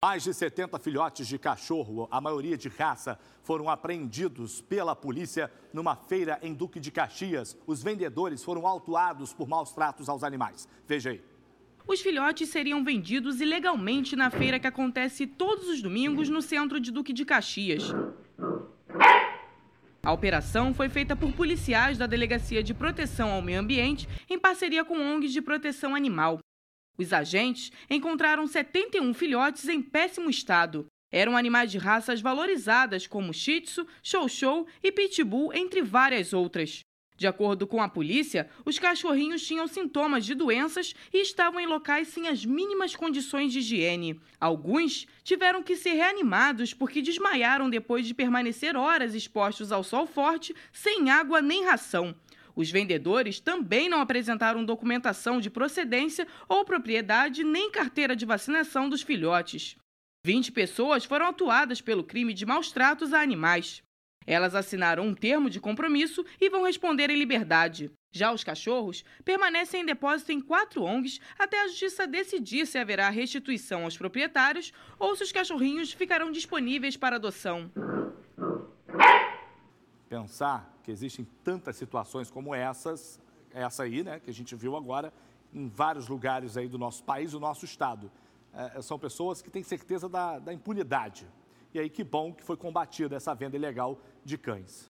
Mais de 70 filhotes de cachorro, a maioria de raça, foram apreendidos pela polícia numa feira em Duque de Caxias. Os vendedores foram autuados por maus tratos aos animais. Veja aí. Os filhotes seriam vendidos ilegalmente na feira que acontece todos os domingos no centro de Duque de Caxias. A operação foi feita por policiais da Delegacia de Proteção ao Meio Ambiente em parceria com ONGs de proteção animal. Os agentes encontraram 71 filhotes em péssimo estado. Eram animais de raças valorizadas como Shih Tzu, Shou e Pitbull, entre várias outras. De acordo com a polícia, os cachorrinhos tinham sintomas de doenças e estavam em locais sem as mínimas condições de higiene. Alguns tiveram que ser reanimados porque desmaiaram depois de permanecer horas expostos ao sol forte, sem água nem ração. Os vendedores também não apresentaram documentação de procedência ou propriedade nem carteira de vacinação dos filhotes. 20 pessoas foram atuadas pelo crime de maus tratos a animais. Elas assinaram um termo de compromisso e vão responder em liberdade. Já os cachorros permanecem em depósito em quatro ONGs até a justiça decidir se haverá restituição aos proprietários ou se os cachorrinhos ficarão disponíveis para adoção pensar que existem tantas situações como essas, essa aí, né, que a gente viu agora, em vários lugares aí do nosso país, do nosso estado. É, é são pessoas que têm certeza da, da impunidade. E aí, que bom que foi combatida essa venda ilegal de cães.